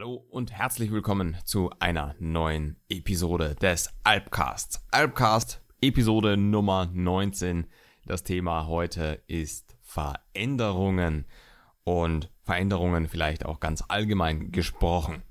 Hallo und herzlich willkommen zu einer neuen Episode des Alpcasts. Alpcast, Episode Nummer 19. Das Thema heute ist Veränderungen und Veränderungen vielleicht auch ganz allgemein gesprochen.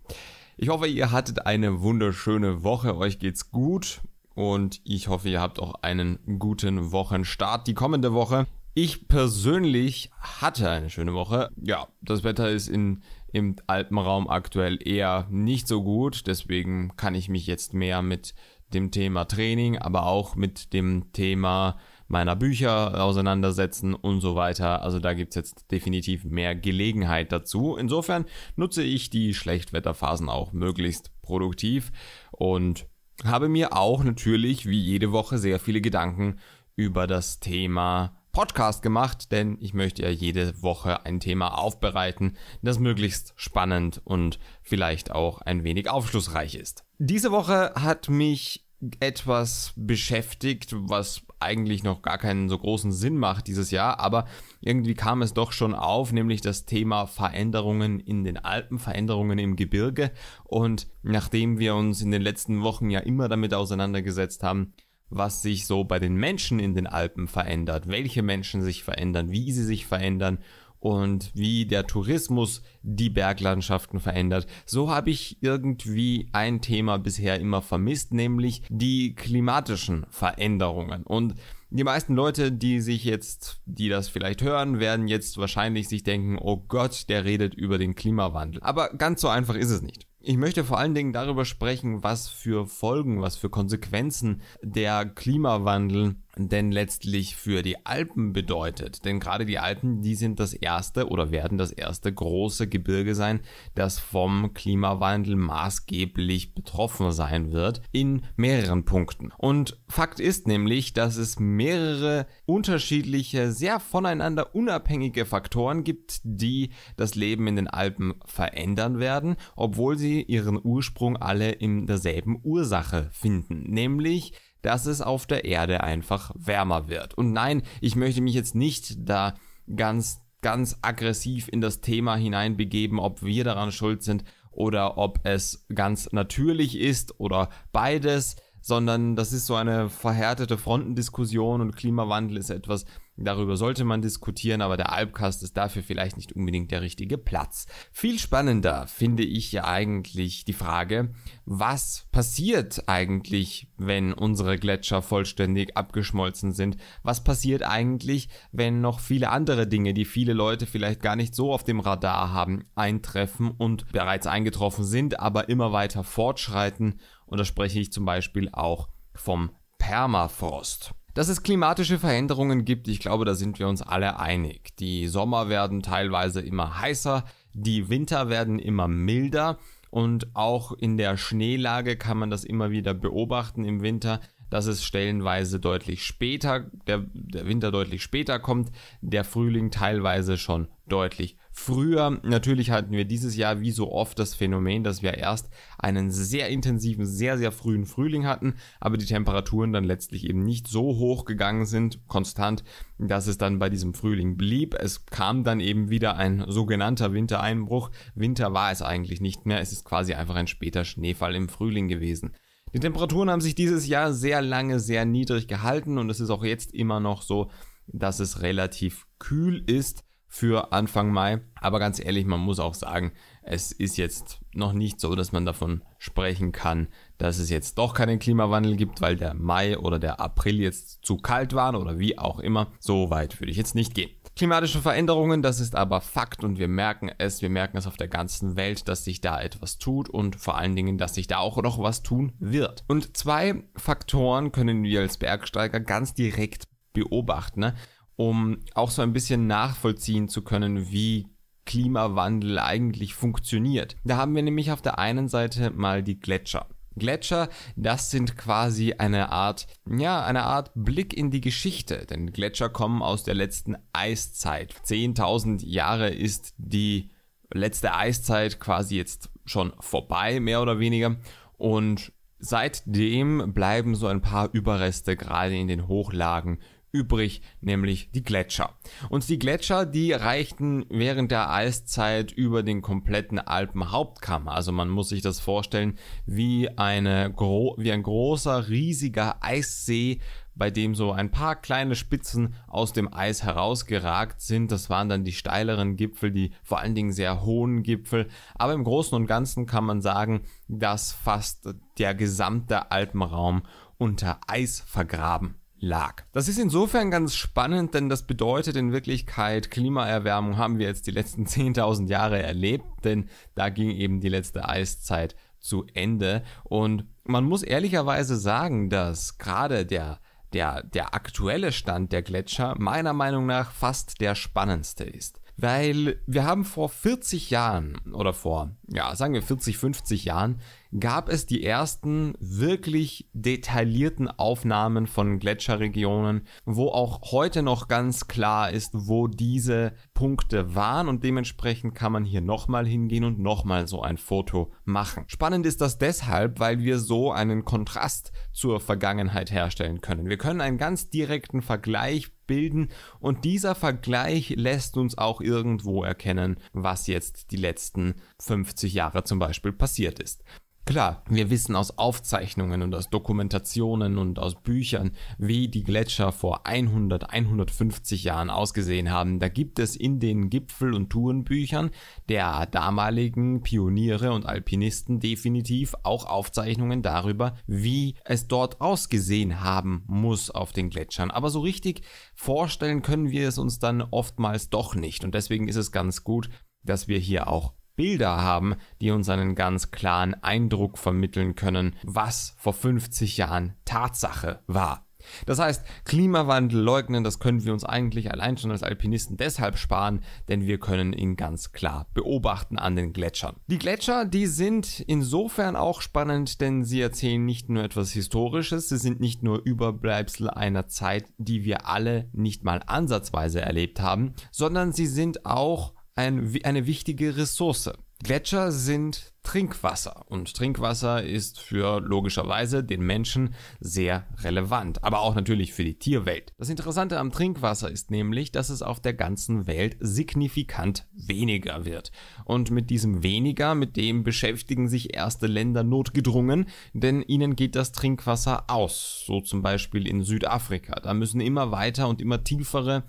Ich hoffe, ihr hattet eine wunderschöne Woche, euch geht's gut und ich hoffe, ihr habt auch einen guten Wochenstart die kommende Woche. Ich persönlich hatte eine schöne Woche. Ja, das Wetter ist in im Alpenraum aktuell eher nicht so gut. Deswegen kann ich mich jetzt mehr mit dem Thema Training, aber auch mit dem Thema meiner Bücher auseinandersetzen und so weiter. Also da gibt's jetzt definitiv mehr Gelegenheit dazu. Insofern nutze ich die Schlechtwetterphasen auch möglichst produktiv und habe mir auch natürlich wie jede Woche sehr viele Gedanken über das Thema Podcast gemacht, denn ich möchte ja jede Woche ein Thema aufbereiten, das möglichst spannend und vielleicht auch ein wenig aufschlussreich ist. Diese Woche hat mich etwas beschäftigt, was eigentlich noch gar keinen so großen Sinn macht dieses Jahr, aber irgendwie kam es doch schon auf, nämlich das Thema Veränderungen in den Alpen, Veränderungen im Gebirge. Und nachdem wir uns in den letzten Wochen ja immer damit auseinandergesetzt haben, was sich so bei den Menschen in den Alpen verändert, welche Menschen sich verändern, wie sie sich verändern und wie der Tourismus die Berglandschaften verändert. So habe ich irgendwie ein Thema bisher immer vermisst, nämlich die klimatischen Veränderungen. Und die meisten Leute, die sich jetzt, die das vielleicht hören, werden jetzt wahrscheinlich sich denken, oh Gott, der redet über den Klimawandel. Aber ganz so einfach ist es nicht. Ich möchte vor allen Dingen darüber sprechen, was für Folgen, was für Konsequenzen der Klimawandel denn letztlich für die Alpen bedeutet. Denn gerade die Alpen, die sind das erste oder werden das erste große Gebirge sein, das vom Klimawandel maßgeblich betroffen sein wird, in mehreren Punkten. Und Fakt ist nämlich, dass es mehrere unterschiedliche, sehr voneinander unabhängige Faktoren gibt, die das Leben in den Alpen verändern werden, obwohl sie ihren Ursprung alle in derselben Ursache finden, nämlich dass es auf der Erde einfach wärmer wird. Und nein, ich möchte mich jetzt nicht da ganz, ganz aggressiv in das Thema hineinbegeben, ob wir daran schuld sind oder ob es ganz natürlich ist oder beides, sondern das ist so eine verhärtete Frontendiskussion und Klimawandel ist etwas, Darüber sollte man diskutieren, aber der Albcast ist dafür vielleicht nicht unbedingt der richtige Platz. Viel spannender finde ich ja eigentlich die Frage, was passiert eigentlich, wenn unsere Gletscher vollständig abgeschmolzen sind? Was passiert eigentlich, wenn noch viele andere Dinge, die viele Leute vielleicht gar nicht so auf dem Radar haben, eintreffen und bereits eingetroffen sind, aber immer weiter fortschreiten? Und da spreche ich zum Beispiel auch vom Permafrost. Dass es klimatische Veränderungen gibt, ich glaube, da sind wir uns alle einig. Die Sommer werden teilweise immer heißer, die Winter werden immer milder und auch in der Schneelage kann man das immer wieder beobachten im Winter, dass es stellenweise deutlich später, der, der Winter deutlich später kommt, der Frühling teilweise schon deutlich Früher, natürlich hatten wir dieses Jahr wie so oft das Phänomen, dass wir erst einen sehr intensiven, sehr, sehr frühen Frühling hatten, aber die Temperaturen dann letztlich eben nicht so hoch gegangen sind, konstant, dass es dann bei diesem Frühling blieb. Es kam dann eben wieder ein sogenannter Wintereinbruch. Winter war es eigentlich nicht mehr, es ist quasi einfach ein später Schneefall im Frühling gewesen. Die Temperaturen haben sich dieses Jahr sehr lange sehr niedrig gehalten und es ist auch jetzt immer noch so, dass es relativ kühl ist für Anfang Mai. Aber ganz ehrlich, man muss auch sagen, es ist jetzt noch nicht so, dass man davon sprechen kann, dass es jetzt doch keinen Klimawandel gibt, weil der Mai oder der April jetzt zu kalt waren oder wie auch immer. So weit würde ich jetzt nicht gehen. Klimatische Veränderungen, das ist aber Fakt und wir merken es, wir merken es auf der ganzen Welt, dass sich da etwas tut und vor allen Dingen, dass sich da auch noch was tun wird. Und zwei Faktoren können wir als Bergsteiger ganz direkt beobachten. Ne? um auch so ein bisschen nachvollziehen zu können, wie Klimawandel eigentlich funktioniert. Da haben wir nämlich auf der einen Seite mal die Gletscher. Gletscher, das sind quasi eine Art, ja, eine Art Blick in die Geschichte, denn Gletscher kommen aus der letzten Eiszeit. 10.000 Jahre ist die letzte Eiszeit quasi jetzt schon vorbei, mehr oder weniger. Und seitdem bleiben so ein paar Überreste gerade in den Hochlagen übrig, nämlich die Gletscher. Und die Gletscher, die reichten während der Eiszeit über den kompletten Alpenhauptkamm. Also man muss sich das vorstellen wie, eine wie ein großer, riesiger Eissee, bei dem so ein paar kleine Spitzen aus dem Eis herausgeragt sind. Das waren dann die steileren Gipfel, die vor allen Dingen sehr hohen Gipfel. Aber im Großen und Ganzen kann man sagen, dass fast der gesamte Alpenraum unter Eis vergraben lag. Das ist insofern ganz spannend, denn das bedeutet in Wirklichkeit, Klimaerwärmung haben wir jetzt die letzten 10.000 Jahre erlebt, denn da ging eben die letzte Eiszeit zu Ende. Und man muss ehrlicherweise sagen, dass gerade der der, der aktuelle Stand der Gletscher meiner Meinung nach fast der spannendste ist. Weil wir haben vor 40 Jahren oder vor, ja, sagen wir 40, 50 Jahren gab es die ersten wirklich detaillierten Aufnahmen von Gletscherregionen, wo auch heute noch ganz klar ist, wo diese Punkte waren und dementsprechend kann man hier nochmal hingehen und nochmal so ein Foto machen. Spannend ist das deshalb, weil wir so einen Kontrast zur Vergangenheit herstellen können. Wir können einen ganz direkten Vergleich bilden und dieser Vergleich lässt uns auch irgendwo erkennen, was jetzt die letzten 50 Jahre zum Beispiel passiert ist. Klar, wir wissen aus Aufzeichnungen und aus Dokumentationen und aus Büchern, wie die Gletscher vor 100, 150 Jahren ausgesehen haben. Da gibt es in den Gipfel- und Tourenbüchern der damaligen Pioniere und Alpinisten definitiv auch Aufzeichnungen darüber, wie es dort ausgesehen haben muss auf den Gletschern. Aber so richtig vorstellen können wir es uns dann oftmals doch nicht. Und deswegen ist es ganz gut, dass wir hier auch Bilder haben, die uns einen ganz klaren Eindruck vermitteln können, was vor 50 Jahren Tatsache war. Das heißt, Klimawandel leugnen, das können wir uns eigentlich allein schon als Alpinisten deshalb sparen, denn wir können ihn ganz klar beobachten an den Gletschern. Die Gletscher, die sind insofern auch spannend, denn sie erzählen nicht nur etwas Historisches, sie sind nicht nur Überbleibsel einer Zeit, die wir alle nicht mal ansatzweise erlebt haben, sondern sie sind auch ein, eine wichtige Ressource. Gletscher sind Trinkwasser und Trinkwasser ist für logischerweise den Menschen sehr relevant, aber auch natürlich für die Tierwelt. Das Interessante am Trinkwasser ist nämlich, dass es auf der ganzen Welt signifikant weniger wird. Und mit diesem weniger, mit dem beschäftigen sich erste Länder notgedrungen, denn ihnen geht das Trinkwasser aus. So zum Beispiel in Südafrika. Da müssen immer weiter und immer tiefere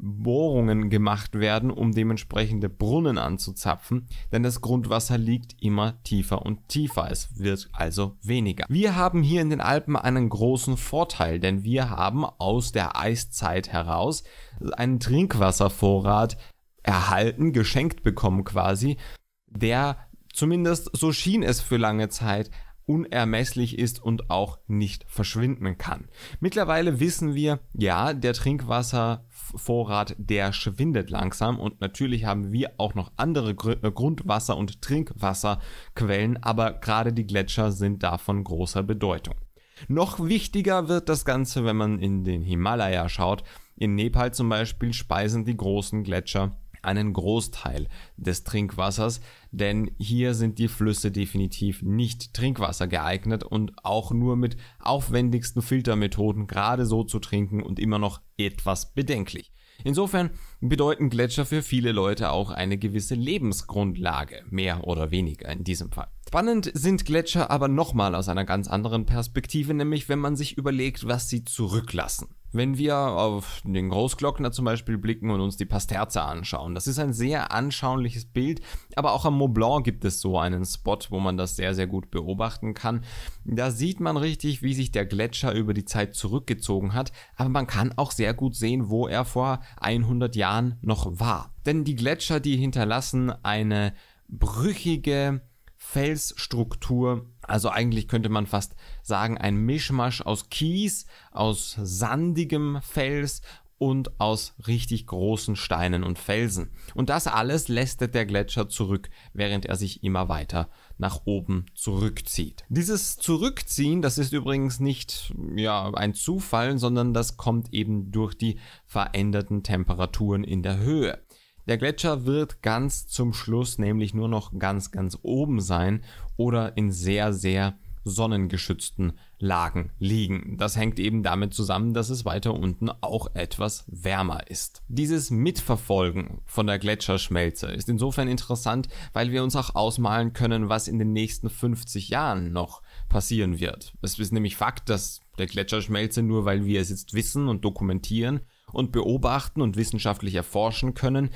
Bohrungen gemacht werden, um dementsprechende Brunnen anzuzapfen, denn das Grundwasser liegt immer tiefer und tiefer, es wird also weniger. Wir haben hier in den Alpen einen großen Vorteil, denn wir haben aus der Eiszeit heraus einen Trinkwasservorrat erhalten, geschenkt bekommen quasi, der zumindest so schien es für lange Zeit unermesslich ist und auch nicht verschwinden kann. Mittlerweile wissen wir, ja, der Trinkwasser Vorrat, der schwindet langsam und natürlich haben wir auch noch andere Gr äh, Grundwasser- und Trinkwasserquellen, aber gerade die Gletscher sind da von großer Bedeutung. Noch wichtiger wird das Ganze, wenn man in den Himalaya schaut. In Nepal zum Beispiel speisen die großen Gletscher einen Großteil des Trinkwassers, denn hier sind die Flüsse definitiv nicht Trinkwasser geeignet und auch nur mit aufwendigsten Filtermethoden gerade so zu trinken und immer noch etwas bedenklich. Insofern bedeuten Gletscher für viele Leute auch eine gewisse Lebensgrundlage, mehr oder weniger in diesem Fall. Spannend sind Gletscher aber nochmal aus einer ganz anderen Perspektive, nämlich wenn man sich überlegt, was sie zurücklassen. Wenn wir auf den Großglockner zum Beispiel blicken und uns die Pasterze anschauen, das ist ein sehr anschauliches Bild, aber auch am Mont Blanc gibt es so einen Spot, wo man das sehr, sehr gut beobachten kann. Da sieht man richtig, wie sich der Gletscher über die Zeit zurückgezogen hat, aber man kann auch sehr gut sehen, wo er vor 100 Jahren Jahren noch war. Denn die Gletscher, die hinterlassen eine brüchige Felsstruktur, also eigentlich könnte man fast sagen ein Mischmasch aus Kies, aus sandigem Fels und aus richtig großen Steinen und Felsen. Und das alles lästet der Gletscher zurück, während er sich immer weiter nach oben zurückzieht. Dieses Zurückziehen, das ist übrigens nicht ja, ein Zufall, sondern das kommt eben durch die veränderten Temperaturen in der Höhe. Der Gletscher wird ganz zum Schluss nämlich nur noch ganz, ganz oben sein oder in sehr, sehr sonnengeschützten Lagen liegen. Das hängt eben damit zusammen, dass es weiter unten auch etwas wärmer ist. Dieses Mitverfolgen von der Gletscherschmelze ist insofern interessant, weil wir uns auch ausmalen können, was in den nächsten 50 Jahren noch passieren wird. Es ist nämlich Fakt, dass der Gletscherschmelze nur weil wir es jetzt wissen und dokumentieren und beobachten und wissenschaftlich erforschen können,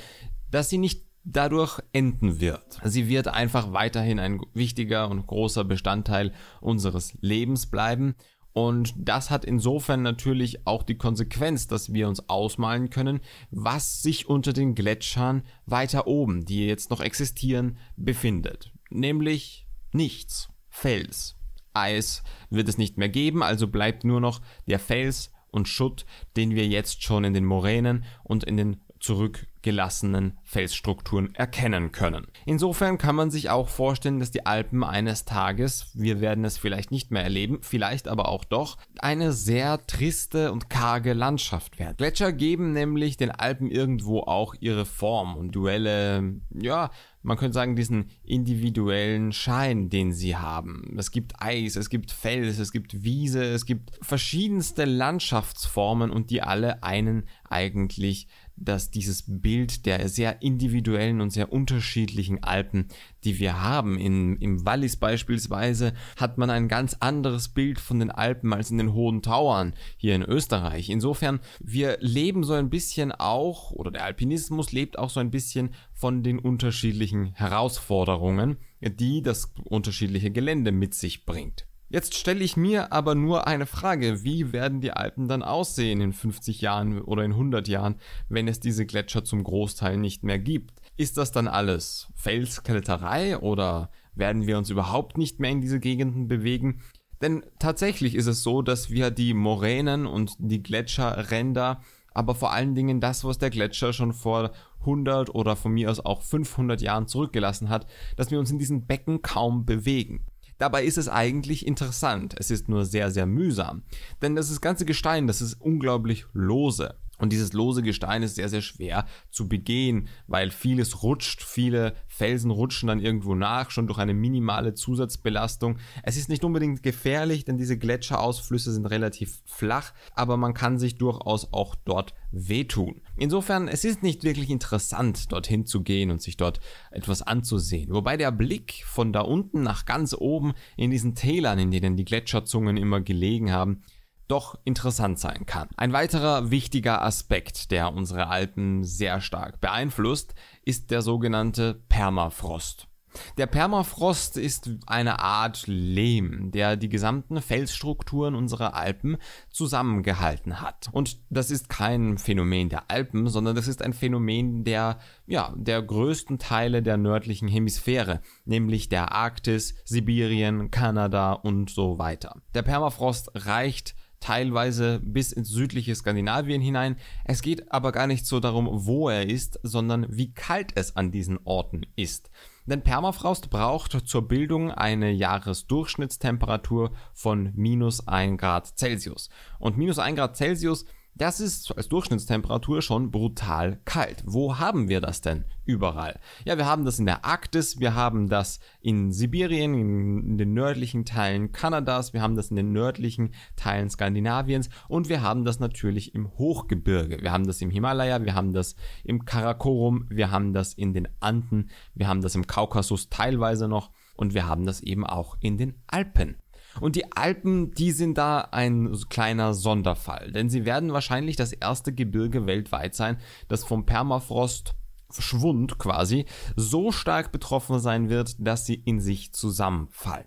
dass sie nicht dadurch enden wird. Sie wird einfach weiterhin ein wichtiger und großer Bestandteil unseres Lebens bleiben. Und das hat insofern natürlich auch die Konsequenz, dass wir uns ausmalen können, was sich unter den Gletschern weiter oben, die jetzt noch existieren, befindet. Nämlich nichts. Fels. Eis wird es nicht mehr geben, also bleibt nur noch der Fels und Schutt, den wir jetzt schon in den Moränen und in den zurückgelassenen Felsstrukturen erkennen können. Insofern kann man sich auch vorstellen, dass die Alpen eines Tages, wir werden es vielleicht nicht mehr erleben, vielleicht aber auch doch, eine sehr triste und karge Landschaft werden. Gletscher geben nämlich den Alpen irgendwo auch ihre Form und Duelle, ja, man könnte sagen, diesen individuellen Schein, den sie haben. Es gibt Eis, es gibt Fels, es gibt Wiese, es gibt verschiedenste Landschaftsformen und die alle einen eigentlich dass dieses Bild der sehr individuellen und sehr unterschiedlichen Alpen, die wir haben, in, im Wallis beispielsweise, hat man ein ganz anderes Bild von den Alpen als in den hohen Tauern hier in Österreich. Insofern, wir leben so ein bisschen auch, oder der Alpinismus lebt auch so ein bisschen von den unterschiedlichen Herausforderungen, die das unterschiedliche Gelände mit sich bringt. Jetzt stelle ich mir aber nur eine Frage, wie werden die Alpen dann aussehen in 50 Jahren oder in 100 Jahren, wenn es diese Gletscher zum Großteil nicht mehr gibt? Ist das dann alles Felskletterei oder werden wir uns überhaupt nicht mehr in diese Gegenden bewegen? Denn tatsächlich ist es so, dass wir die Moränen und die Gletscherränder, aber vor allen Dingen das, was der Gletscher schon vor 100 oder von mir aus auch 500 Jahren zurückgelassen hat, dass wir uns in diesen Becken kaum bewegen. Dabei ist es eigentlich interessant, es ist nur sehr, sehr mühsam. Denn das ganze Gestein, das ist unglaublich lose. Und dieses lose Gestein ist sehr, sehr schwer zu begehen, weil vieles rutscht, viele Felsen rutschen dann irgendwo nach, schon durch eine minimale Zusatzbelastung. Es ist nicht unbedingt gefährlich, denn diese Gletscherausflüsse sind relativ flach, aber man kann sich durchaus auch dort wehtun. Insofern, es ist nicht wirklich interessant, dorthin zu gehen und sich dort etwas anzusehen. Wobei der Blick von da unten nach ganz oben in diesen Tälern, in denen die Gletscherzungen immer gelegen haben, doch interessant sein kann. Ein weiterer wichtiger Aspekt, der unsere Alpen sehr stark beeinflusst, ist der sogenannte Permafrost. Der Permafrost ist eine Art Lehm, der die gesamten Felsstrukturen unserer Alpen zusammengehalten hat. Und das ist kein Phänomen der Alpen, sondern das ist ein Phänomen der, ja, der größten Teile der nördlichen Hemisphäre, nämlich der Arktis, Sibirien, Kanada und so weiter. Der Permafrost reicht teilweise bis ins südliche Skandinavien hinein. Es geht aber gar nicht so darum, wo er ist, sondern wie kalt es an diesen Orten ist. Denn Permafrost braucht zur Bildung eine Jahresdurchschnittstemperatur von minus 1 Grad Celsius. Und minus 1 Grad Celsius das ist als Durchschnittstemperatur schon brutal kalt. Wo haben wir das denn überall? Ja, wir haben das in der Arktis, wir haben das in Sibirien, in, den nördlichen Teilen Kanadas, wir haben das in den nördlichen Teilen Skandinaviens und wir haben das natürlich im Hochgebirge. Wir haben das im Himalaya, wir haben das im Karakorum, wir haben das in den Anden, wir haben das im Kaukasus teilweise noch und wir haben das eben auch in den Alpen. Und die Alpen, die sind da ein kleiner Sonderfall, denn sie werden wahrscheinlich das erste Gebirge weltweit sein, das vom Permafrost Schwund quasi so stark betroffen sein wird, dass sie in sich zusammenfallen.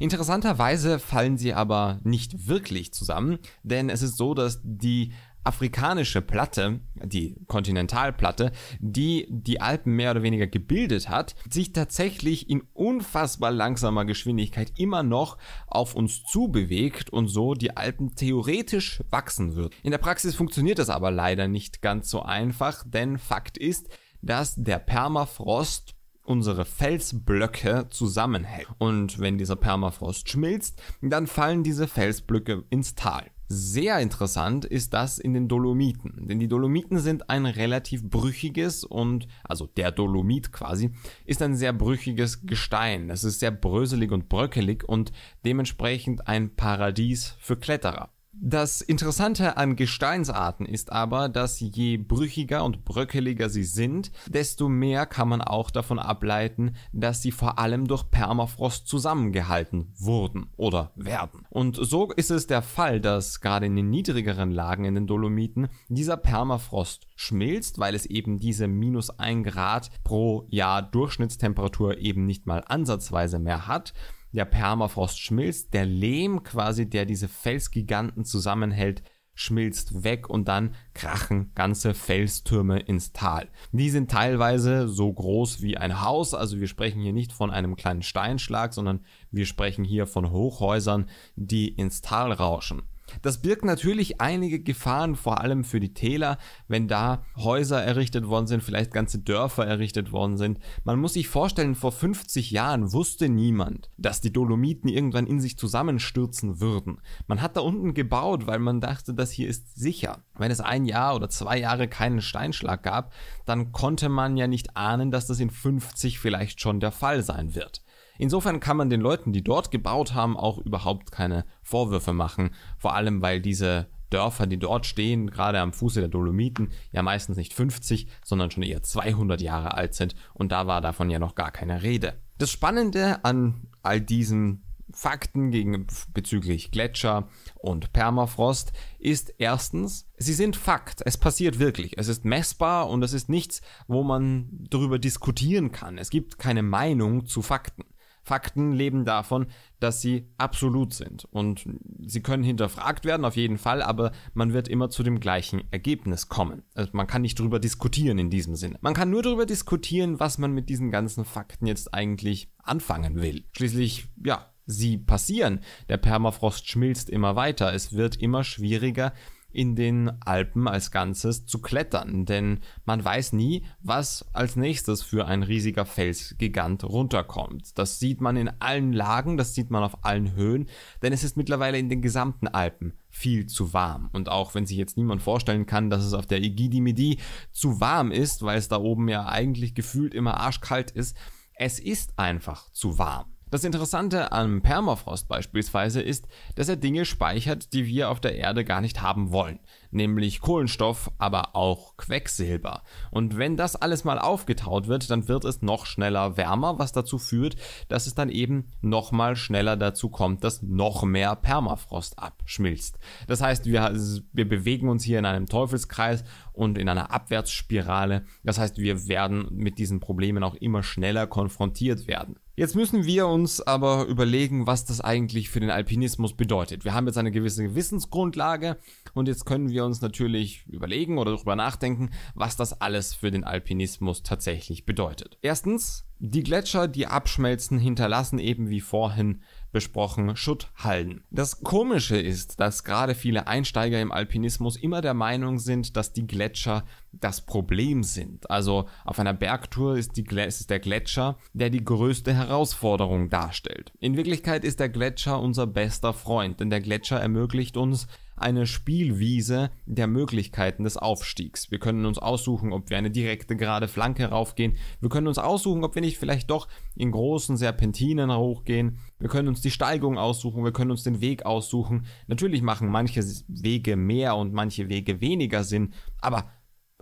Interessanterweise fallen sie aber nicht wirklich zusammen, denn es ist so, dass die afrikanische Platte, die Kontinentalplatte, die die Alpen mehr oder weniger gebildet hat, sich tatsächlich in unfassbar langsamer Geschwindigkeit immer noch auf uns zubewegt und so die Alpen theoretisch wachsen wird. In der Praxis funktioniert das aber leider nicht ganz so einfach, denn Fakt ist, dass der Permafrost unsere Felsblöcke zusammenhält. Und wenn dieser Permafrost schmilzt, dann fallen diese Felsblöcke ins Tal. Sehr interessant ist das in den Dolomiten, denn die Dolomiten sind ein relativ brüchiges und, also der Dolomit quasi, ist ein sehr brüchiges Gestein. Es ist sehr bröselig und bröckelig und dementsprechend ein Paradies für Kletterer. Das Interessante an Gesteinsarten ist aber, dass je brüchiger und bröckeliger sie sind, desto mehr kann man auch davon ableiten, dass sie vor allem durch Permafrost zusammengehalten wurden oder werden. Und so ist es der Fall, dass gerade in den niedrigeren Lagen in den Dolomiten dieser Permafrost schmilzt, weil es eben diese minus 1 Grad pro Jahr Durchschnittstemperatur eben nicht mal ansatzweise mehr hat der Permafrost schmilzt, der Lehm quasi, der diese Felsgiganten zusammenhält, schmilzt weg und dann krachen ganze Felstürme ins Tal. Die sind teilweise so groß wie ein Haus, also wir sprechen hier nicht von einem kleinen Steinschlag, sondern wir sprechen hier von Hochhäusern, die ins Tal rauschen. Das birgt natürlich einige Gefahren, vor allem für die Täler, wenn da Häuser errichtet worden sind, vielleicht ganze Dörfer errichtet worden sind. Man muss sich vorstellen, vor 50 Jahren wusste niemand, dass die Dolomiten irgendwann in sich zusammenstürzen würden. Man hat da unten gebaut, weil man dachte, das hier ist sicher. Wenn es ein Jahr oder zwei Jahre keinen Steinschlag gab, dann konnte man ja nicht ahnen, dass das in 50 vielleicht schon der Fall sein wird. Insofern kann man den Leuten, die dort gebaut haben, auch überhaupt keine Vorwürfe machen. Vor allem, weil diese Dörfer, die dort stehen, gerade am Fuße der Dolomiten, ja meistens nicht 50, sondern schon eher 200 Jahre alt sind und da war davon ja noch gar keine Rede. Das Spannende an all diesen Fakten gegen, bezüglich Gletscher und Permafrost ist erstens, sie sind Fakt, es passiert wirklich, es ist messbar und es ist nichts, wo man darüber diskutieren kann. Es gibt keine Meinung zu Fakten. Fakten leben davon, dass sie absolut sind. Und sie können hinterfragt werden, auf jeden Fall, aber man wird immer zu dem gleichen Ergebnis kommen. Also man kann nicht drüber diskutieren in diesem Sinne. Man kann nur darüber diskutieren, was man mit diesen ganzen Fakten jetzt eigentlich anfangen will. Schließlich, ja, sie passieren. Der Permafrost schmilzt immer weiter. Es wird immer schwieriger, in den Alpen als Ganzes zu klettern, denn man weiß nie, was als nächstes für ein riesiger Felsgigant runterkommt. Das sieht man in allen Lagen, das sieht man auf allen Höhen, denn es ist mittlerweile in den gesamten Alpen viel zu warm. Und auch wenn sich jetzt niemand vorstellen kann, dass es auf der Igidi Midi zu warm ist, weil es da oben ja eigentlich gefühlt immer arschkalt ist, es ist einfach zu warm. Das Interessante am Permafrost beispielsweise ist, dass er Dinge speichert, die wir auf der Erde gar nicht haben wollen, nämlich Kohlenstoff, aber auch Quecksilber. Und wenn das alles mal aufgetaut wird, dann wird es noch schneller wärmer, was dazu führt, dass es dann eben noch mal schneller dazu kommt, dass noch mehr Permafrost abschmilzt. Das heißt, wir, also wir bewegen uns hier in einem Teufelskreis und in einer Abwärtsspirale. Das heißt, wir werden mit diesen Problemen auch immer schneller konfrontiert werden. Jetzt müssen wir uns aber überlegen, was das eigentlich für den Alpinismus bedeutet. Wir haben jetzt eine gewisse Wissensgrundlage und jetzt können wir uns natürlich überlegen oder darüber nachdenken, was das alles für den Alpinismus tatsächlich bedeutet. Erstens, die Gletscher, die abschmelzen, hinterlassen eben wie vorhin besprochen, Schutthallen. Das Komische ist, dass gerade viele Einsteiger im Alpinismus immer der Meinung sind, dass die Gletscher das Problem sind. Also auf einer Bergtour ist, ist, der Gletscher, der die größte Herausforderung darstellt. In Wirklichkeit ist der Gletscher unser bester Freund, denn der Gletscher ermöglicht uns, eine Spielwiese der Möglichkeiten des Aufstiegs. Wir können uns aussuchen, ob wir eine direkte gerade Flanke raufgehen. Wir können uns aussuchen, ob wir nicht vielleicht doch in großen Serpentinen hochgehen. Wir können uns die Steigung aussuchen, wir können uns den Weg aussuchen. Natürlich machen manche Wege mehr und manche Wege weniger Sinn, aber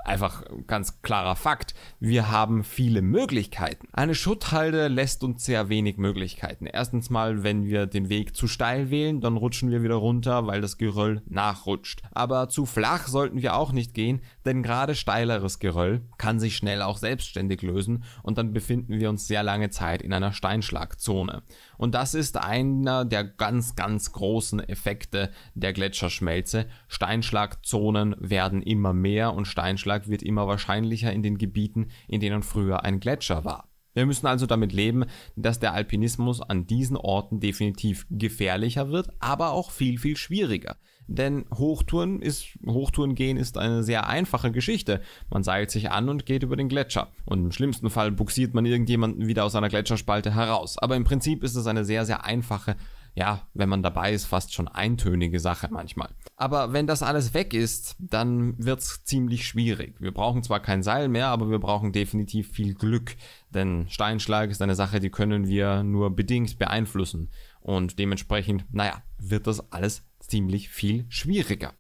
einfach ganz klarer Fakt. Wir haben viele Möglichkeiten. Eine Schutthalde lässt uns sehr wenig Möglichkeiten. Erstens mal, wenn wir den Weg zu steil wählen, dann rutschen wir wieder runter, weil das Geröll nachrutscht. Aber zu flach sollten wir auch nicht gehen, denn gerade steileres Geröll kann sich schnell auch selbstständig lösen und dann befinden wir uns sehr lange Zeit in einer Steinschlagzone. Und das ist einer der ganz, ganz großen Effekte der Gletscherschmelze. Steinschlagzonen werden immer mehr und Steinschlag wird immer wahrscheinlicher in den Gebieten, in denen früher ein Gletscher war. Wir müssen also damit leben, dass der Alpinismus an diesen Orten definitiv gefährlicher wird, aber auch viel, viel schwieriger denn Hochtouren ist Hochtouren gehen ist eine sehr einfache Geschichte. Man seilt sich an und geht über den Gletscher und im schlimmsten Fall buxiert man irgendjemanden wieder aus einer Gletscherspalte heraus. Aber im Prinzip ist es eine sehr sehr einfache ja, wenn man dabei ist, fast schon eintönige Sache manchmal. Aber wenn das alles weg ist, dann wird's ziemlich schwierig. Wir brauchen zwar kein Seil mehr, aber wir brauchen definitiv viel Glück, denn Steinschlag ist eine Sache, die können wir nur bedingt beeinflussen und dementsprechend, naja, wird das alles ziemlich viel schwieriger.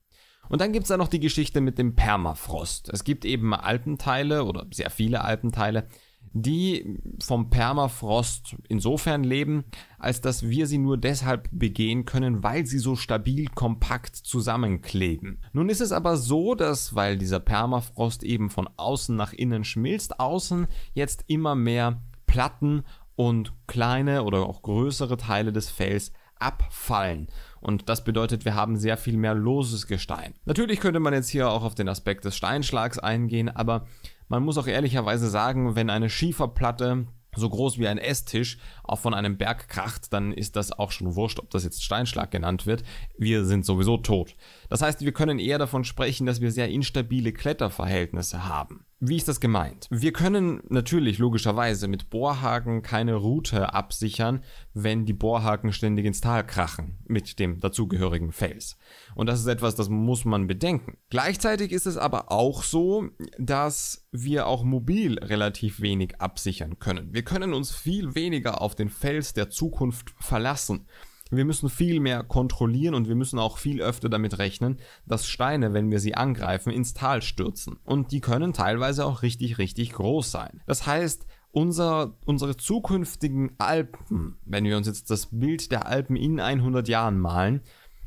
Und dann gibt es da noch die Geschichte mit dem Permafrost. Es gibt eben Alpenteile oder sehr viele Alpenteile, die vom Permafrost insofern leben, als dass wir sie nur deshalb begehen können, weil sie so stabil kompakt zusammenkleben. Nun ist es aber so, dass weil dieser Permafrost eben von außen nach innen schmilzt, außen jetzt immer mehr Platten und kleine oder auch größere Teile des Fells abfallen. Und das bedeutet, wir haben sehr viel mehr loses Gestein. Natürlich könnte man jetzt hier auch auf den Aspekt des Steinschlags eingehen, aber man muss auch ehrlicherweise sagen, wenn eine Schieferplatte so groß wie ein Esstisch auch von einem Berg kracht, dann ist das auch schon wurscht, ob das jetzt Steinschlag genannt wird. Wir sind sowieso tot. Das heißt, wir können eher davon sprechen, dass wir sehr instabile Kletterverhältnisse haben. Wie ist das gemeint? Wir können natürlich logischerweise mit Bohrhaken keine Route absichern, wenn die Bohrhaken ständig ins Tal krachen mit dem dazugehörigen Fels. Und das ist etwas, das muss man bedenken. Gleichzeitig ist es aber auch so, dass wir auch mobil relativ wenig absichern können. Wir können uns viel weniger auf den Fels der Zukunft verlassen. Wir müssen viel mehr kontrollieren und wir müssen auch viel öfter damit rechnen, dass Steine, wenn wir sie angreifen, ins Tal stürzen. Und die können teilweise auch richtig, richtig groß sein. Das heißt, unser, unsere zukünftigen Alpen, wenn wir uns jetzt das Bild der Alpen in 100 Jahren malen,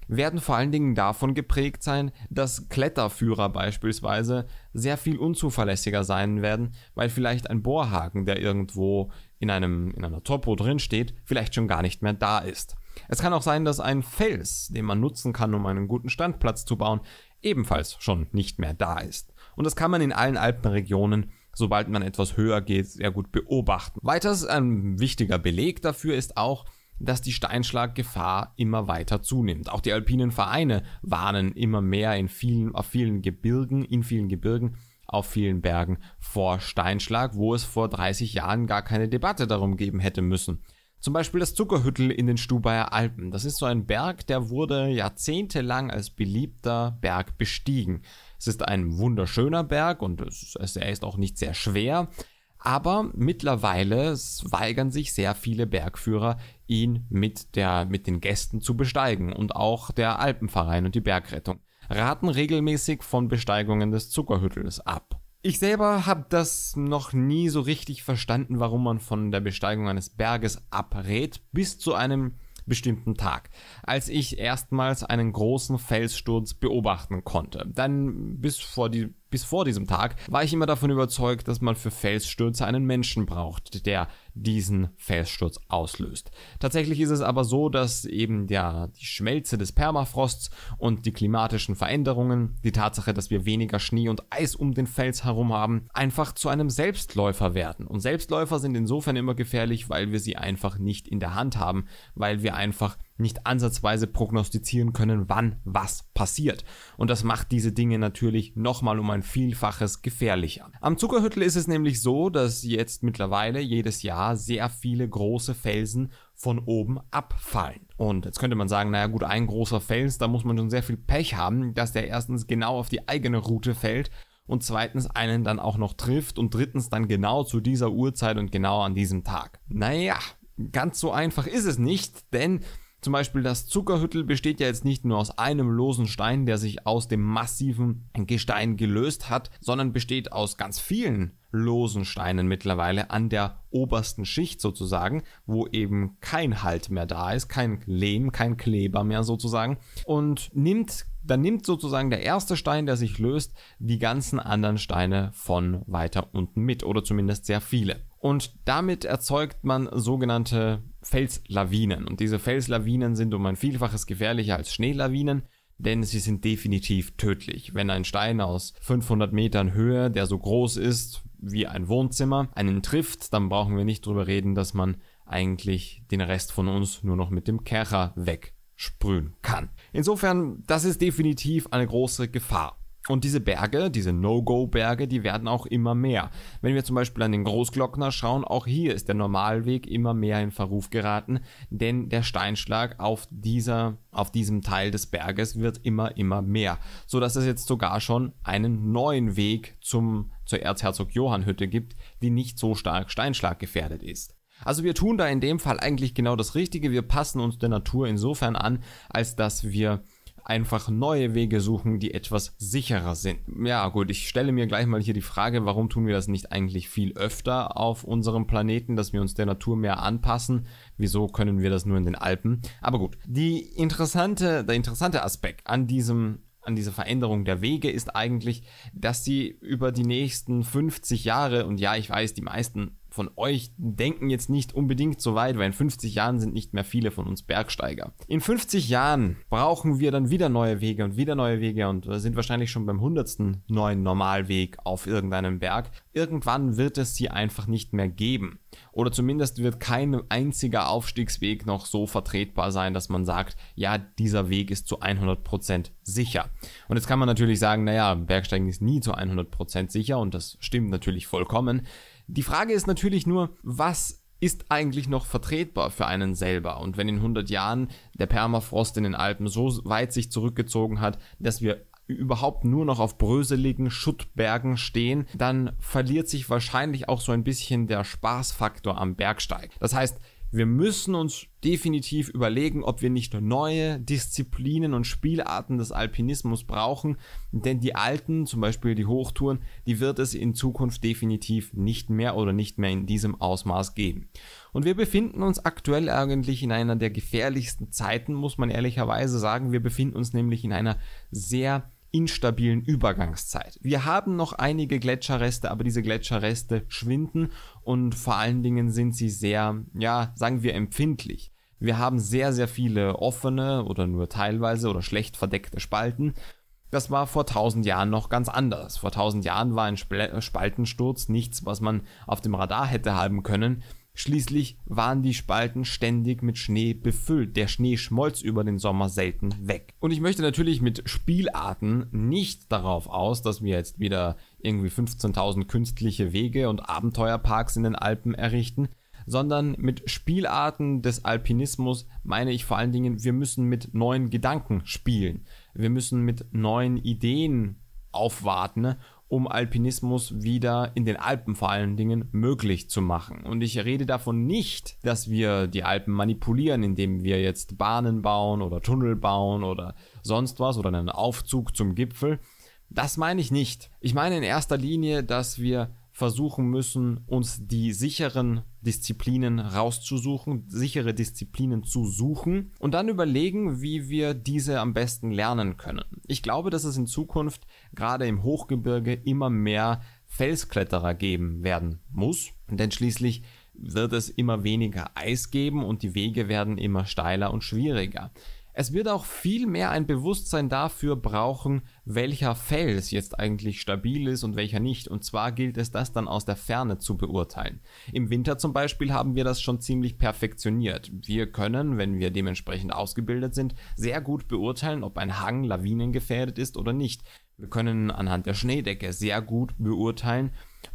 werden vor allen Dingen davon geprägt sein, dass Kletterführer beispielsweise sehr viel unzuverlässiger sein werden, weil vielleicht ein Bohrhaken, der irgendwo in, einem, in einer Topo drin steht, vielleicht schon gar nicht mehr da ist. Es kann auch sein, dass ein Fels, den man nutzen kann, um einen guten Standplatz zu bauen, ebenfalls schon nicht mehr da ist. Und das kann man in allen Alpenregionen, sobald man etwas höher geht, sehr gut beobachten. Weiters ein wichtiger Beleg dafür ist auch, dass die Steinschlaggefahr immer weiter zunimmt. Auch die alpinen Vereine warnen immer mehr in vielen, auf vielen Gebirgen, in vielen Gebirgen, auf vielen Bergen vor Steinschlag, wo es vor 30 Jahren gar keine Debatte darum geben hätte müssen. Zum Beispiel das Zuckerhüttel in den Stubaier Alpen. Das ist so ein Berg, der wurde jahrzehntelang als beliebter Berg bestiegen. Es ist ein wunderschöner Berg und es, er ist auch nicht sehr schwer. Aber mittlerweile weigern sich sehr viele Bergführer, ihn mit, der, mit den Gästen zu besteigen und auch der Alpenverein und die Bergrettung raten regelmäßig von Besteigungen des Zuckerhüttels ab. Ich selber habe das noch nie so richtig verstanden, warum man von der Besteigung eines Berges abrät bis zu einem bestimmten Tag, als ich erstmals einen großen Felssturz beobachten konnte. Dann bis vor die bis vor diesem Tag, war ich immer davon überzeugt, dass man für Felsstürze einen Menschen braucht, der diesen Felssturz auslöst. Tatsächlich ist es aber so, dass eben ja die Schmelze des Permafrosts und die klimatischen Veränderungen, die Tatsache, dass wir weniger Schnee und Eis um den Fels herum haben, einfach zu einem Selbstläufer werden. Und Selbstläufer sind insofern immer gefährlich, weil wir sie einfach nicht in der Hand haben, weil wir einfach nicht ansatzweise prognostizieren können, wann was passiert. Und das macht diese Dinge natürlich nochmal um ein Vielfaches gefährlicher. Am Zuckerhüttel ist es nämlich so, dass jetzt mittlerweile jedes Jahr sehr viele große Felsen von oben abfallen. Und jetzt könnte man sagen, naja gut, ein großer Fels, da muss man schon sehr viel Pech haben, dass der erstens genau auf die eigene Route fällt und zweitens einen dann auch noch trifft und drittens dann genau zu dieser Uhrzeit und genau an diesem Tag. Naja, ganz so einfach ist es nicht, denn zum Beispiel das Zuckerhüttel besteht ja jetzt nicht nur aus einem losen Stein, der sich aus dem massiven Gestein gelöst hat, sondern besteht aus ganz vielen losen Steinen mittlerweile an der obersten Schicht sozusagen, wo eben kein Halt mehr da ist, kein Lehm, kein Kleber mehr sozusagen und nimmt dann nimmt sozusagen der erste Stein, der sich löst, die ganzen anderen Steine von weiter unten mit oder zumindest sehr viele. Und damit erzeugt man sogenannte Felslawinen. Und diese Felslawinen sind um ein Vielfaches gefährlicher als Schneelawinen, denn sie sind definitiv tödlich. Wenn ein Stein aus 500 Metern Höhe, der so groß ist, wie ein Wohnzimmer einen trifft, dann brauchen wir nicht drüber reden, dass man eigentlich den Rest von uns nur noch mit dem Kercher wegsprühen kann. Insofern, das ist definitiv eine große Gefahr. Und diese Berge, diese No-Go-Berge, die werden auch immer mehr. Wenn wir zum Beispiel an den Großglockner schauen, auch hier ist der Normalweg immer mehr in Verruf geraten, denn der Steinschlag auf dieser, auf diesem Teil des Berges wird immer, immer mehr, so dass es jetzt sogar schon einen neuen Weg zum zur Erzherzog Johann Hütte gibt, die nicht so stark steinschlaggefährdet ist. Also wir tun da in dem Fall eigentlich genau das Richtige, wir passen uns der Natur insofern an, als dass wir einfach neue Wege suchen, die etwas sicherer sind. Ja gut, ich stelle mir gleich mal hier die Frage, warum tun wir das nicht eigentlich viel öfter auf unserem Planeten, dass wir uns der Natur mehr anpassen? Wieso können wir das nur in den Alpen? Aber gut, die interessante, der interessante Aspekt an diesem an dieser Veränderung der Wege ist eigentlich, dass sie über die nächsten 50 Jahre, und ja, ich weiß, die meisten von euch denken jetzt nicht unbedingt so weit, weil in 50 Jahren sind nicht mehr viele von uns Bergsteiger. In 50 Jahren brauchen wir dann wieder neue Wege und wieder neue Wege und sind wahrscheinlich schon beim hundertsten neuen Normalweg auf irgendeinem Berg. Irgendwann wird es sie einfach nicht mehr geben. Oder zumindest wird kein einziger Aufstiegsweg noch so vertretbar sein, dass man sagt, ja, dieser Weg ist zu 100% sicher. Und jetzt kann man natürlich sagen, naja, Bergsteigen ist nie zu 100% sicher und das stimmt natürlich vollkommen. Die Frage ist natürlich nur, was ist eigentlich noch vertretbar für einen selber. Und wenn in 100 Jahren der Permafrost in den Alpen so weit sich zurückgezogen hat, dass wir überhaupt nur noch auf bröseligen Schuttbergen stehen, dann verliert sich wahrscheinlich auch so ein bisschen der Spaßfaktor am Bergsteig. Das heißt, wir müssen uns definitiv überlegen, ob wir nicht neue Disziplinen und Spielarten des Alpinismus brauchen, denn die alten, zum Beispiel die Hochtouren, die wird es in Zukunft definitiv nicht mehr oder nicht mehr in diesem Ausmaß geben. Und wir befinden uns aktuell eigentlich in einer der gefährlichsten Zeiten, muss man ehrlicherweise sagen. Wir befinden uns nämlich in einer sehr instabilen Übergangszeit. Wir haben noch einige Gletscherreste, aber diese Gletscherreste schwinden und vor allen Dingen sind sie sehr, ja, sagen wir empfindlich. Wir haben sehr, sehr viele offene oder nur teilweise oder schlecht verdeckte Spalten. Das war vor 1000 Jahren noch ganz anders. Vor 1000 Jahren war ein äh, Spaltensturz nichts, was man auf dem Radar hätte haben können. Schließlich waren die Spalten ständig mit Schnee befüllt. Der Schnee schmolz über den Sommer selten weg. Und ich möchte natürlich mit Spielarten nicht darauf aus, dass wir jetzt wieder irgendwie 15.000 künstliche Wege und Abenteuerparks in den Alpen errichten, sondern mit Spielarten des Alpinismus meine ich vor allen Dingen, wir müssen mit neuen Gedanken spielen. Wir müssen mit neuen Ideen aufwarten um Alpinismus wieder in den Alpen vor allen Dingen möglich zu machen. Und ich rede davon nicht, dass wir die Alpen manipulieren, indem wir jetzt Bahnen bauen oder Tunnel bauen oder sonst was oder einen Aufzug zum Gipfel. Das meine ich nicht. Ich meine in erster Linie, dass wir versuchen müssen, uns die sicheren Disziplinen rauszusuchen, sichere Disziplinen zu suchen und dann überlegen, wie wir diese am besten lernen können. Ich glaube, dass es in Zukunft gerade im Hochgebirge immer mehr Felskletterer geben werden muss, denn schließlich wird es immer weniger Eis geben und die Wege werden immer steiler und schwieriger. Es wird auch viel mehr ein Bewusstsein dafür brauchen, welcher Fels jetzt eigentlich stabil ist und welcher nicht. Und zwar gilt es, das dann aus der Ferne zu beurteilen. Im Winter zum Beispiel haben wir das schon ziemlich perfektioniert. Wir können, wenn wir dementsprechend ausgebildet sind, sehr gut beurteilen, ob ein Hang lawinengefährdet ist oder nicht. Wir können anhand der Schneedecke sehr gut beurteilen,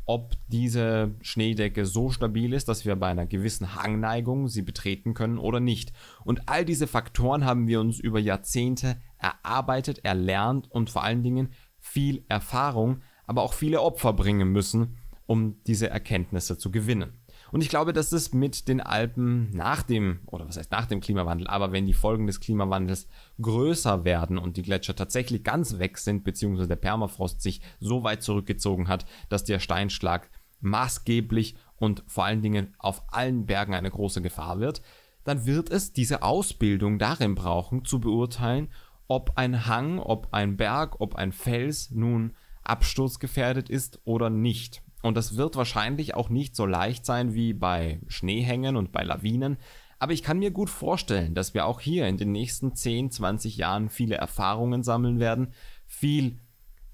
ob diese Schneedecke so stabil ist, dass wir bei einer gewissen Hangneigung sie betreten können oder nicht. Und all diese Faktoren haben wir uns über Jahrzehnte erarbeitet, erlernt und vor allen Dingen viel Erfahrung, aber auch viele Opfer bringen müssen, um diese Erkenntnisse zu gewinnen. Und ich glaube, dass es mit den Alpen nach dem, oder was heißt nach dem Klimawandel, aber wenn die Folgen des Klimawandels größer werden und die Gletscher tatsächlich ganz weg sind, beziehungsweise der Permafrost sich so weit zurückgezogen hat, dass der Steinschlag maßgeblich und vor allen Dingen auf allen Bergen eine große Gefahr wird, dann wird es diese Ausbildung darin brauchen, zu beurteilen, ob ein Hang, ob ein Berg, ob ein Fels nun absturzgefährdet ist oder nicht. Und das wird wahrscheinlich auch nicht so leicht sein wie bei Schneehängen und bei Lawinen. Aber ich kann mir gut vorstellen, dass wir auch hier in den nächsten 10, 20 Jahren viele Erfahrungen sammeln werden, viel,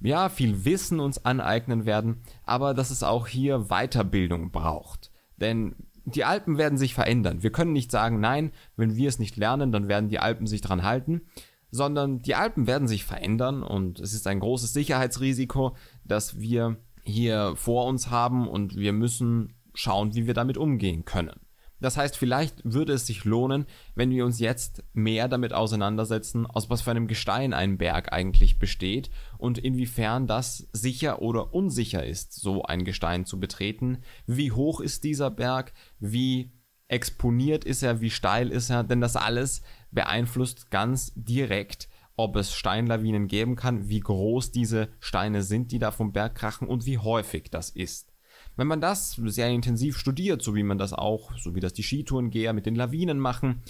ja, viel Wissen uns aneignen werden, aber dass es auch hier Weiterbildung braucht. Denn die Alpen werden sich verändern. Wir können nicht sagen, nein, wenn wir es nicht lernen, dann werden die Alpen sich dran halten, sondern die Alpen werden sich verändern und es ist ein großes Sicherheitsrisiko, dass wir hier vor uns haben und wir müssen schauen, wie wir damit umgehen können. Das heißt, vielleicht würde es sich lohnen, wenn wir uns jetzt mehr damit auseinandersetzen, aus was für einem Gestein ein Berg eigentlich besteht und inwiefern das sicher oder unsicher ist, so ein Gestein zu betreten. Wie hoch ist dieser Berg? Wie exponiert ist er? Wie steil ist er? Denn das alles beeinflusst ganz direkt ob es Steinlawinen geben kann, wie groß diese Steine sind, die da vom Berg krachen und wie häufig das ist. Wenn man das sehr intensiv studiert, so wie man das auch, so wie das die Skitourengeher mit den Lawinen machen,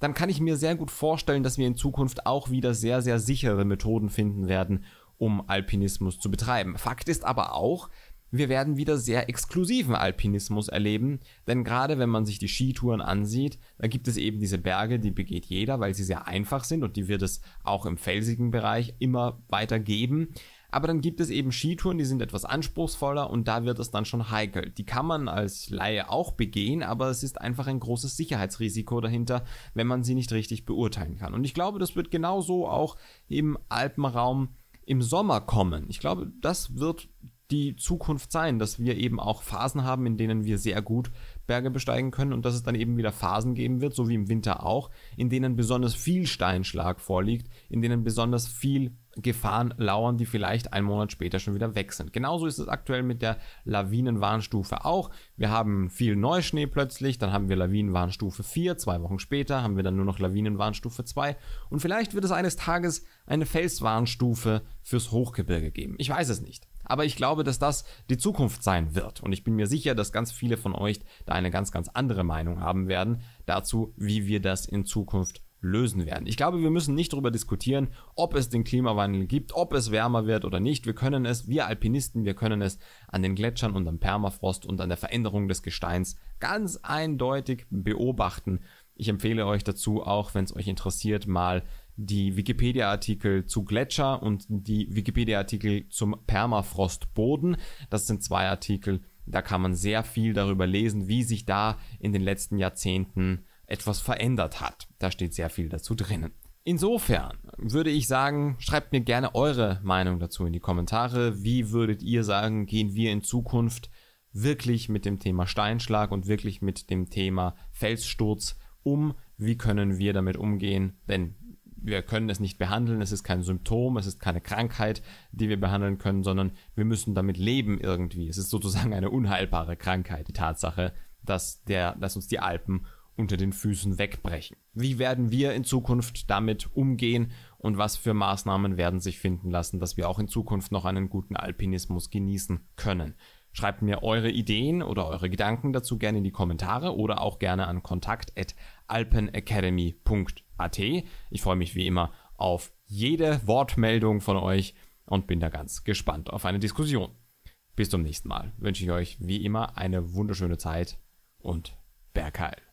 dann kann ich mir sehr gut vorstellen, dass wir in Zukunft auch wieder sehr, sehr sichere Methoden finden werden, um Alpinismus zu betreiben. Fakt ist aber auch, wir werden wieder sehr exklusiven Alpinismus erleben, denn gerade wenn man sich die Skitouren ansieht, da gibt es eben diese Berge, die begeht jeder, weil sie sehr einfach sind und die wird es auch im felsigen Bereich immer weiter geben. Aber dann gibt es eben Skitouren, die sind etwas anspruchsvoller und da wird es dann schon heikel. Die kann man als Laie auch begehen, aber es ist einfach ein großes Sicherheitsrisiko dahinter, wenn man sie nicht richtig beurteilen kann. Und ich glaube, das wird genauso auch im Alpenraum im Sommer kommen. Ich glaube, das wird die Zukunft sein, dass wir eben auch Phasen haben, in denen wir sehr gut Berge besteigen können und dass es dann eben wieder Phasen geben wird, so wie im Winter auch, in denen besonders viel Steinschlag vorliegt, in denen besonders viel Gefahren lauern, die vielleicht einen Monat später schon wieder weg sind. Genauso ist es aktuell mit der Lawinenwarnstufe auch. Wir haben viel Neuschnee plötzlich, dann haben wir Lawinenwarnstufe 4, zwei Wochen später haben wir dann nur noch Lawinenwarnstufe 2 und vielleicht wird es eines Tages eine Felswarnstufe fürs Hochgebirge geben. Ich weiß es nicht. Aber ich glaube, dass das die Zukunft sein wird. Und ich bin mir sicher, dass ganz viele von euch da eine ganz, ganz andere Meinung haben werden dazu, wie wir das in Zukunft lösen werden. Ich glaube, wir müssen nicht darüber diskutieren, ob es den Klimawandel gibt, ob es wärmer wird oder nicht. Wir können es, wir Alpinisten, wir können es an den Gletschern und am Permafrost und an der Veränderung des Gesteins ganz eindeutig beobachten. Ich empfehle euch dazu auch, wenn es euch interessiert, mal die Wikipedia-Artikel zu Gletscher und die Wikipedia-Artikel zum Permafrostboden. Das sind zwei Artikel, da kann man sehr viel darüber lesen, wie sich da in den letzten Jahrzehnten etwas verändert hat. Da steht sehr viel dazu drinnen. Insofern würde ich sagen, schreibt mir gerne eure Meinung dazu in die Kommentare. Wie würdet ihr sagen, gehen wir in Zukunft wirklich mit dem Thema Steinschlag und wirklich mit dem Thema Felssturz um? Wie können wir damit umgehen? Denn wir können es nicht behandeln, es ist kein Symptom, es ist keine Krankheit, die wir behandeln können, sondern wir müssen damit leben irgendwie. Es ist sozusagen eine unheilbare Krankheit, die Tatsache, dass, der, dass uns die Alpen unter den Füßen wegbrechen. Wie werden wir in Zukunft damit umgehen und was für Maßnahmen werden sich finden lassen, dass wir auch in Zukunft noch einen guten Alpinismus genießen können? Schreibt mir eure Ideen oder eure Gedanken dazu gerne in die Kommentare oder auch gerne an kontakt.alpenacademy.at. Ich freue mich wie immer auf jede Wortmeldung von euch und bin da ganz gespannt auf eine Diskussion. Bis zum nächsten Mal wünsche ich euch wie immer eine wunderschöne Zeit und Bergheil.